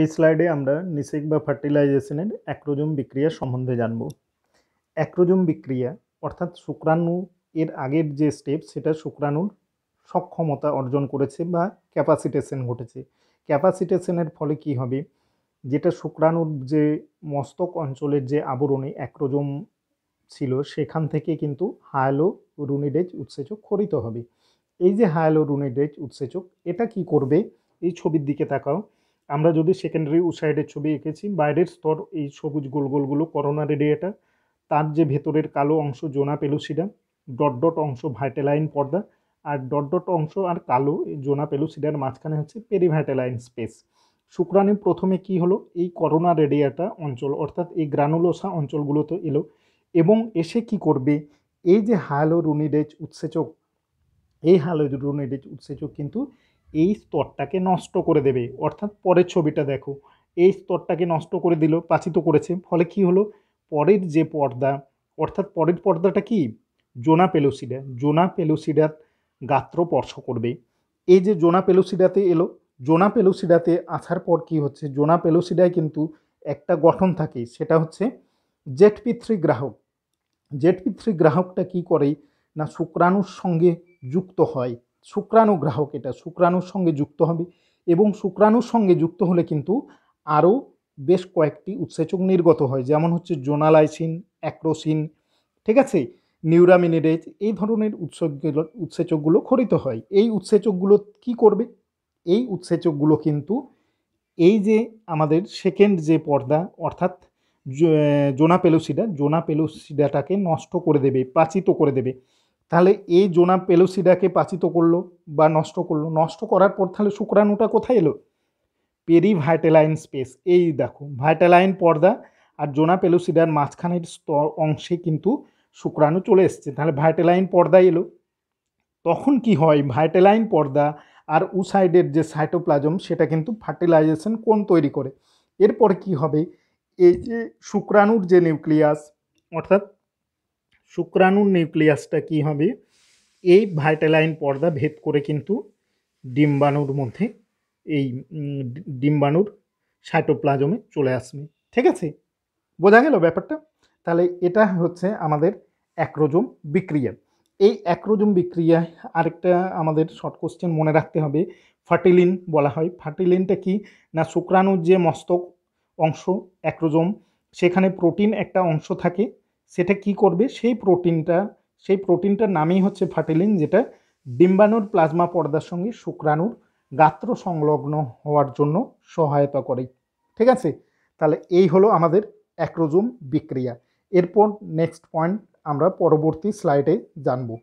এই স্লাইডে আমরা নিষেক বা ফার্টিলাইজেশনের অ্যাক্রোজম বিক্রিয়া সম্বন্ধে জানব অ্যাক্রোজম বিক্রিয়া অর্থাৎ শুক্রাণু এর আগের যে স্টেপ সেটা শুক্রাণুর সক্ষমতা অর্জন করেছে বা ক্যাপাসিটেশন ঘটেছে ক্যাপাসিটেশনের ফলে কি হবে যেটা শুক্রাণুর যে মস্তক অঞ্চলের যে আবরণে অ্যাক্রোজম ছিল সেখান থেকে কিন্তু হায়ালো রুনিডেজ উৎসেচক খরিত হবে এই যে হায়ালো রুনিডেজ উৎসেচক এটা কি করবে এই ছবির দিকে তাকাও আমরা যদি সেকেন্ডারি উসাইডের ছবি এঁকেছি বাইরের স্তর এই সবুজ গোল গোলগুলো করোনা রেডিয়াটা তার যে ভেতরের কালো অংশ জোনা পেলুসিডা ডট ডট অংশ ভাইটেলাইন পর্দা আর ডট ডট অংশ আর কালো জোনা পেলুসিডার মাঝখানে হচ্ছে পেরিভাইটেলাইন স্পেস শুক্রাণু প্রথমে কি হলো এই করোনা রেডিয়াটা অঞ্চল অর্থাৎ এই গ্রানুলোসা অঞ্চলগুলোতে এলো এবং এসে কি করবে এই যে হায়ালোরুনিডেজ উৎসেচক এই হায়ালোরুনিডেজ উৎসেচক কিন্তু এই স্তরটাকে নষ্ট করে দেবে অর্থাৎ পরের ছবিটা দেখো এই স্তরটাকে নষ্ট করে দিল পাচিত করেছে ফলে কি হলো পরের যে পর্দা অর্থাৎ পরের পর্দাটা কি জোনা পেলোসিডা জোনা পেলোসিডার গাত্র স্পর্শ করবে এই যে জোনা পেলোসিডাতে এলো জোনা পেলোসিডাতে আসার পর কি হচ্ছে জোনা পেলোসিডায় কিন্তু একটা গঠন থাকে সেটা হচ্ছে জেট পিথ্রি গ্রাহক জেট পিথ্রি গ্রাহকটা কি করে না শুক্রাণুর সঙ্গে যুক্ত হয় শুক্রাণু গ্রাহক এটা শুক্রাণুর সঙ্গে যুক্ত হবে এবং শুক্রাণুর সঙ্গে যুক্ত হলে কিন্তু আরও বেশ কয়েকটি উৎসেচক নির্গত হয় যেমন হচ্ছে জোনালাইসিন অ্যাক্রোসিন ঠিক আছে নিউরামিনেডেজ এই ধরনের উৎসগুলো উৎসেচকগুলো খরিত হয় এই উৎসেচকগুলো কি করবে এই উৎসেচকগুলো কিন্তু এই যে আমাদের সেকেন্ড যে পর্দা অর্থাৎ জোনা জোনাপেলোসিডাটাকে জোনা নষ্ট করে দেবে পাচিত করে দেবে তাহলে এই জোনা পেলোসিডাকে পাচিত করলো বা নষ্ট করলো নষ্ট করার পর তাহলে শুক্রাণুটা কোথায় এলো পেরি ভাইটেলাইন স্পেস এই দেখো ভাইটেলাইন পর্দা আর জোনা পেলোসিডার মাঝখানের স্তর অংশে কিন্তু শুক্রাণু চলে এসছে তাহলে ভাইটেলাইন পর্দা এলো তখন কি হয় ভাইটেলাইন পর্দা আর উসাইডের যে সাইটোপ্লাজম সেটা কিন্তু ফার্টিলাইজেশন কোন তৈরি করে এরপর কি হবে এই যে শুক্রাণুর যে নিউক্লিয়াস অর্থাৎ শুক্রাণুর নিউক্লিয়াসটা কি হবে এই ভাইটালাইন পর্দা ভেদ করে কিন্তু ডিম্বাণুর মধ্যে এই ডিম্বাণুর সাইটোপ্লাজমে চলে আসবে ঠিক আছে বোঝা গেল ব্যাপারটা তাহলে এটা হচ্ছে আমাদের অ্যাক্রোজোম বিক্রিয়া এই অ্যাক্রোজোম বিক্রিয়া আরেকটা আমাদের শর্ট কোশ্চেন মনে রাখতে হবে ফার্টিলিন বলা হয় ফার্টিলিনটা কি না শুক্রাণুর যে মস্তক অংশ অ্যাক্রোজোম সেখানে প্রোটিন একটা অংশ থাকে সেটা কি করবে সেই প্রোটিনটা সেই প্রোটিনটার নামেই হচ্ছে ফাটিলিন যেটা ডিম্বাণুর প্লাজমা পর্দার সঙ্গে শুক্রাণুর গাত্র সংলগ্ন হওয়ার জন্য সহায়তা করে ঠিক আছে তাহলে এই হলো আমাদের অ্যাক্রোজোম বিক্রিয়া এরপর নেক্সট পয়েন্ট আমরা পরবর্তী স্লাইডে জানবো